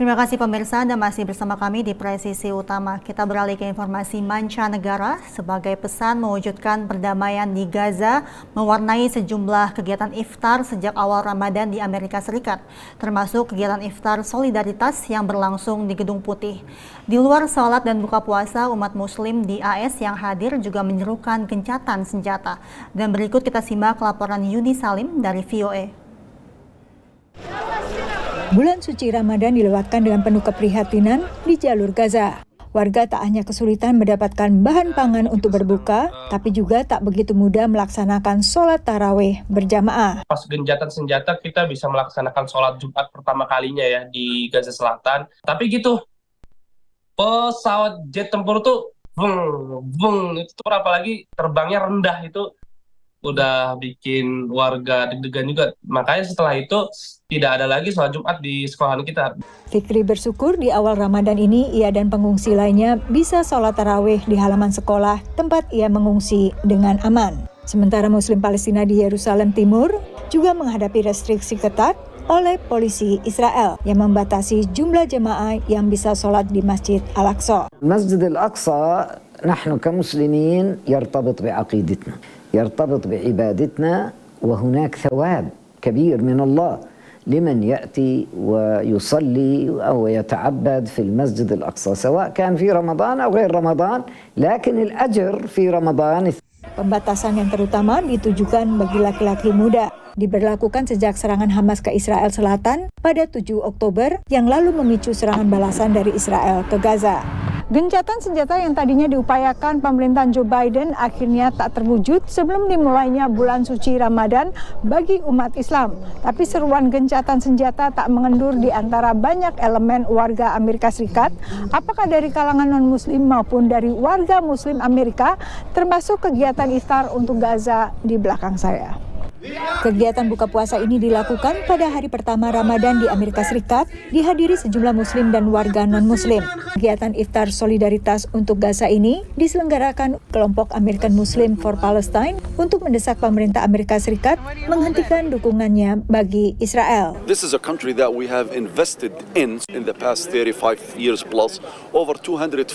Terima kasih pemirsa Anda masih bersama kami di Presisi Utama. Kita beralih ke informasi mancanegara sebagai pesan mewujudkan perdamaian di Gaza mewarnai sejumlah kegiatan iftar sejak awal Ramadan di Amerika Serikat, termasuk kegiatan iftar solidaritas yang berlangsung di Gedung Putih. Di luar salat dan buka puasa, umat muslim di AS yang hadir juga menyerukan gencatan senjata. Dan berikut kita simak laporan Yuni Salim dari VOA. E. Bulan suci Ramadan dilewatkan dengan penuh keprihatinan di jalur Gaza. Warga tak hanya kesulitan mendapatkan bahan pangan untuk berbuka, tapi juga tak begitu mudah melaksanakan sholat taraweh berjamaah. Pas genjatan senjata kita bisa melaksanakan sholat Jumat pertama kalinya ya di Gaza Selatan. Tapi gitu, pesawat jet tempur tuh beng, beng, itu apalagi terbangnya rendah itu udah bikin warga deg-degan juga. Makanya setelah itu tidak ada lagi sholat Jumat di sekolahan kita. Fikri bersyukur di awal Ramadan ini ia dan pengungsi lainnya bisa sholat tarawih di halaman sekolah tempat ia mengungsi dengan aman. Sementara Muslim Palestina di Yerusalem Timur juga menghadapi restriksi ketat oleh polisi Israel yang membatasi jumlah jemaah yang bisa sholat di Masjid Al-Aqsa. Masjid Al-Aqsa, nahnu kamuslimin, yartabit bi'aqiditna. يرتبط بعبادتنا وهناك ثواب كبير من الله لمن يأتي ويصلي أو يتعبد في المسجد الأقصى سواء كان في رمضان أو غير رمضان لكن الأجر في رمضان Pembatasan yang terutama ditujukan bagi laki-laki muda diberlakukan sejak serangan Hamas ke Israel Selatan pada 7 Oktober yang lalu memicu serangan balasan dari Israel ke Gaza. Gencatan senjata yang tadinya diupayakan pemerintahan Joe Biden akhirnya tak terwujud sebelum dimulainya bulan suci Ramadan bagi umat Islam. Tapi seruan gencatan senjata tak mengendur di antara banyak elemen warga Amerika Serikat, apakah dari kalangan non-muslim maupun dari warga muslim Amerika, termasuk kegiatan istar untuk Gaza di belakang saya. Kegiatan buka puasa ini dilakukan pada hari pertama Ramadan di Amerika Serikat, dihadiri sejumlah muslim dan warga non-muslim. Kegiatan iftar solidaritas untuk Gaza ini diselenggarakan kelompok American Muslim for Palestine untuk mendesak pemerintah Amerika Serikat menghentikan dukungannya bagi Israel. This is a country that we have invested in in the past 35 years plus over 240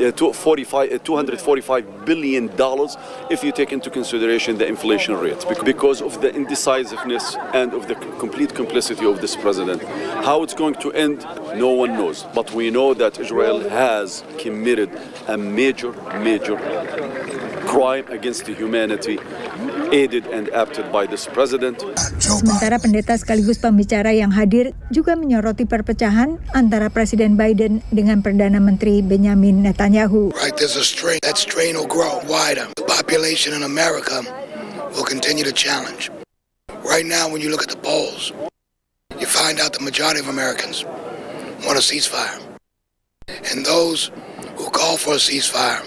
Uh, 245 uh, billion dollars if you take into consideration the inflation rate, because of the indecisiveness and of the complete complicity of this president. How it's going to end, no one knows. But we know that Israel has committed a major, major crime against humanity aided and acted by this president. Sementara pendeta sekaligus pembicara yang hadir juga menyoroti perpecahan antara Presiden Biden dengan Perdana Menteri Benjamin Netanyahu. Right, there's a strain. That strain will grow wider. The population in America will continue to challenge. Right now, when you look at the polls, you find out the majority of Americans want a ceasefire. And those who call for a ceasefire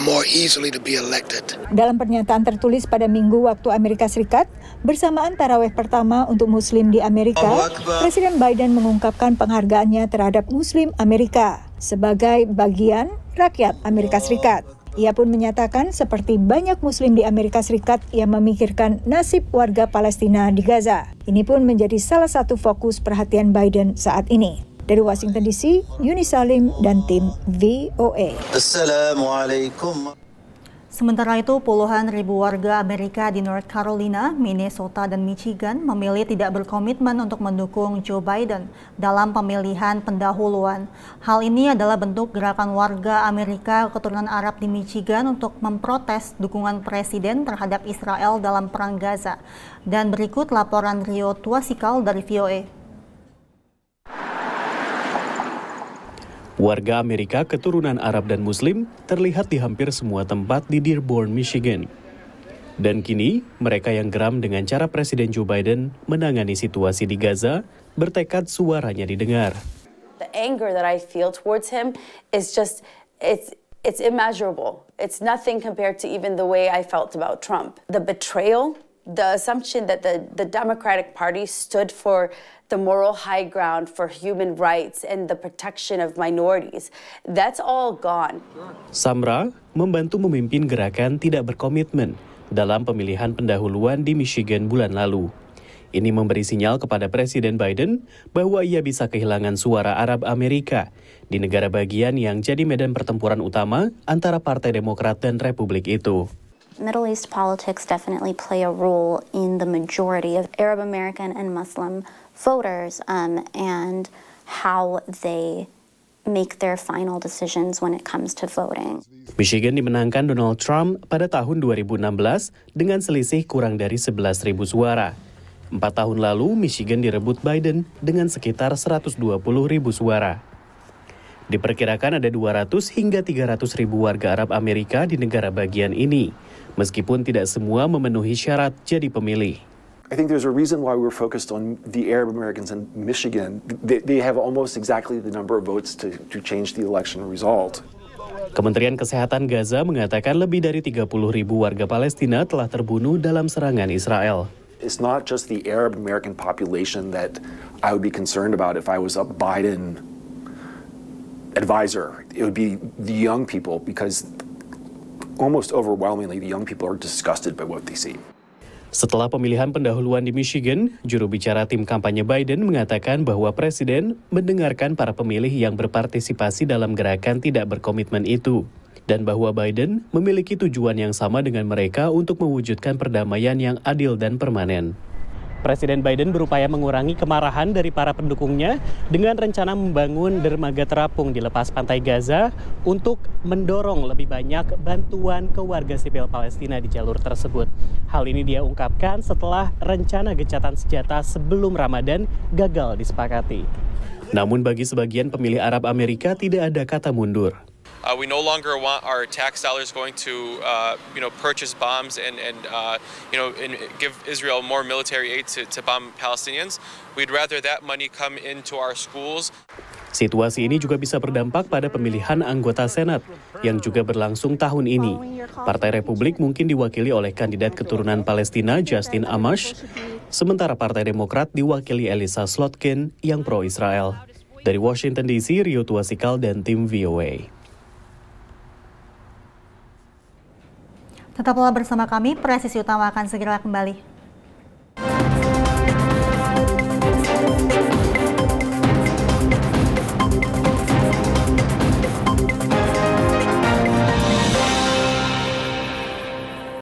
more easily to be elected. Dalam pernyataan tertulis pada Minggu waktu Amerika Serikat, bersamaan taraweh pertama untuk Muslim di Amerika, Presiden Biden mengungkapkan penghargaannya terhadap Muslim Amerika sebagai bagian rakyat Amerika Serikat. Ia pun menyatakan seperti banyak muslim di Amerika Serikat yang memikirkan nasib warga Palestina di Gaza. Ini pun menjadi salah satu fokus perhatian Biden saat ini. Dari Washington DC, Yuni Salim dan tim VOA. Assalamualaikum. Sementara itu, puluhan ribu warga Amerika di North Carolina, Minnesota, dan Michigan memilih tidak berkomitmen untuk mendukung Joe Biden dalam pemilihan pendahuluan. Hal ini adalah bentuk gerakan warga Amerika keturunan Arab di Michigan untuk memprotes dukungan presiden terhadap Israel dalam Perang Gaza. Dan berikut laporan Rio Tuasikal dari VOA. Warga Amerika keturunan Arab dan Muslim terlihat di hampir semua tempat di Dearborn, Michigan. Dan kini, mereka yang geram dengan cara Presiden Joe Biden menangani situasi di Gaza bertekad suaranya didengar. The anger that I feel towards him is just it's it's immeasurable. It's nothing compared to even the way I felt about Trump. The betrayal the assumption that the, the Democratic Party stood for the moral high ground for human rights and the protection of minorities. That's all gone. Samra membantu memimpin gerakan tidak berkomitmen dalam pemilihan pendahuluan di Michigan bulan lalu. Ini memberi sinyal kepada Presiden Biden bahwa ia bisa kehilangan suara Arab Amerika di negara bagian yang jadi medan pertempuran utama antara Partai Demokrat dan Republik itu. Middle East politics definitely play a role in the majority of Arab American and Muslim voters um, and how they make their final decisions when it comes to voting. Michigan dimenangkan Donald Trump pada tahun 2016 dengan selisih kurang dari 11.000 suara. Empat tahun lalu, Michigan direbut Biden dengan sekitar 120.000 suara. Diperkirakan ada 200 hingga 300 ribu warga Arab Amerika di negara bagian ini, meskipun tidak semua memenuhi syarat jadi pemilih. I think there's a reason why we're focused on the Arab Americans in Michigan. They, they have almost exactly the number of votes to, to change the election result. Kementerian Kesehatan Gaza mengatakan lebih dari 30 ribu warga Palestina telah terbunuh dalam serangan Israel. It's not just the Arab American population that I would be concerned about if I was a Biden advisor. It would be the young people because almost overwhelmingly the young people are disgusted by what they see. Setelah pemilihan pendahuluan di Michigan, juru bicara tim kampanye Biden mengatakan bahwa presiden mendengarkan para pemilih yang berpartisipasi dalam gerakan tidak berkomitmen itu dan bahwa Biden memiliki tujuan yang sama dengan mereka untuk mewujudkan perdamaian yang adil dan permanen. Presiden Biden berupaya mengurangi kemarahan dari para pendukungnya dengan rencana membangun dermaga terapung di lepas pantai Gaza untuk mendorong lebih banyak bantuan ke warga sipil Palestina di jalur tersebut. Hal ini dia ungkapkan setelah rencana gencatan senjata sebelum Ramadan gagal disepakati. Namun bagi sebagian pemilih Arab Amerika tidak ada kata mundur. Uh, we no longer want our tax dollars going to, uh, you know, purchase bombs and, and uh, you know, and give Israel more military aid to, to bomb Palestinians. We'd rather that money come into our schools. Situasi ini juga bisa berdampak pada pemilihan anggota Senat yang juga berlangsung tahun ini. Partai Republik mungkin diwakili oleh kandidat keturunan Palestina Justin Amash, sementara Partai Demokrat diwakili Elisa Slotkin yang pro-Israel. Dari Washington DC, Rio Tuasikal dan tim VOA. Tetaplah bersama kami, presisi utama akan segera kembali.